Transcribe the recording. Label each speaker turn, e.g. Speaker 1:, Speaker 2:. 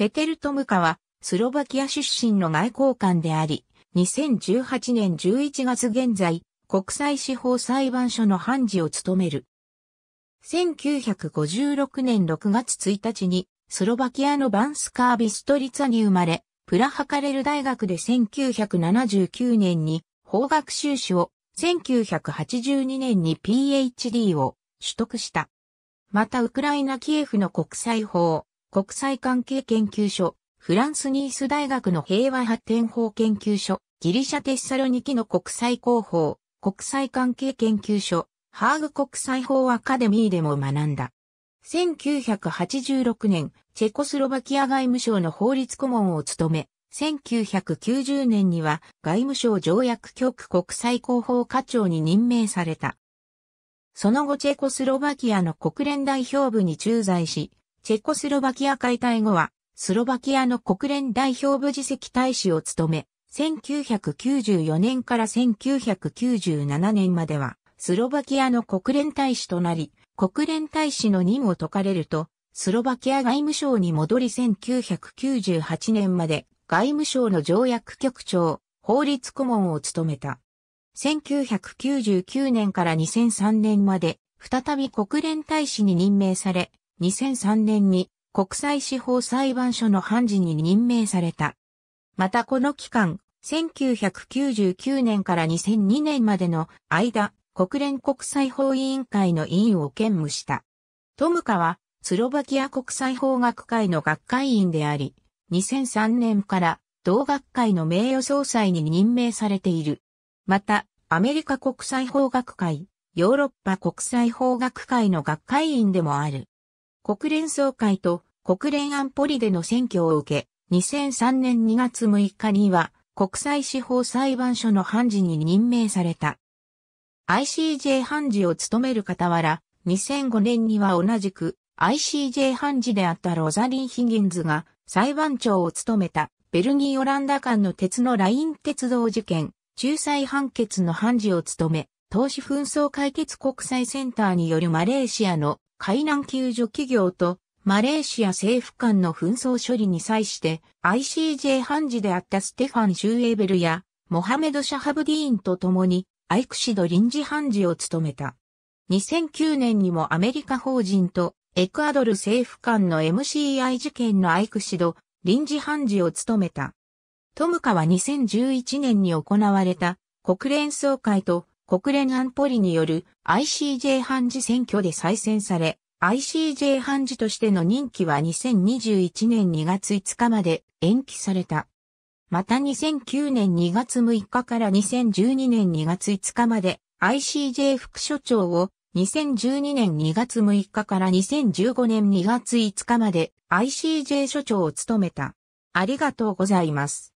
Speaker 1: ペテル・トムカは、スロバキア出身の外交官であり、2018年11月現在、国際司法裁判所の判事を務める。1956年6月1日に、スロバキアのバンスカー・ビストリツァに生まれ、プラハカレル大学で1979年に法学修士を、1982年に PhD を取得した。またウクライナ・キエフの国際法、国際関係研究所、フランスニース大学の平和発展法研究所、ギリシャテッサロニキの国際広報、国際関係研究所、ハーグ国際法アカデミーでも学んだ。1986年、チェコスロバキア外務省の法律顧問を務め、1990年には外務省条約局国際広報課長に任命された。その後チェコスロバキアの国連代表部に駐在し、チェコスロバキア解体後は、スロバキアの国連代表部次席大使を務め、1994年から1997年までは、スロバキアの国連大使となり、国連大使の任を解かれると、スロバキア外務省に戻り1998年まで外務省の条約局長、法律顧問を務めた。1999年から2003年まで再び国連大使に任命され、2003年に国際司法裁判所の判事に任命された。またこの期間、1999年から2002年までの間、国連国際法委員会の委員を兼務した。トムカは、スロバキア国際法学会の学会員であり、2003年から同学会の名誉総裁に任命されている。また、アメリカ国際法学会、ヨーロッパ国際法学会の学会員でもある。国連総会と国連安保理での選挙を受け、2003年2月6日には国際司法裁判所の判事に任命された。ICJ 判事を務める傍ら、2005年には同じく ICJ 判事であったロザリン・ヒギンズが裁判長を務めたベルギー・オランダ間の鉄のライン鉄道事件、仲裁判決の判事を務め、投資紛争解決国際センターによるマレーシアの海難救助企業とマレーシア政府間の紛争処理に際して ICJ 判事であったステファン・シューエーベルやモハメド・シャハブディーンと共にアイクシド臨時判事を務めた。2009年にもアメリカ法人とエクアドル政府間の MCI 事件のアイクシド臨時判事を務めた。トムカは2011年に行われた国連総会と国連安保理による ICJ 判事選挙で再選され、ICJ 判事としての任期は2021年2月5日まで延期された。また2009年2月6日から2012年2月5日まで ICJ 副所長を2012年2月6日から2015年2月5日まで ICJ 所長を務めた。ありがとうございます。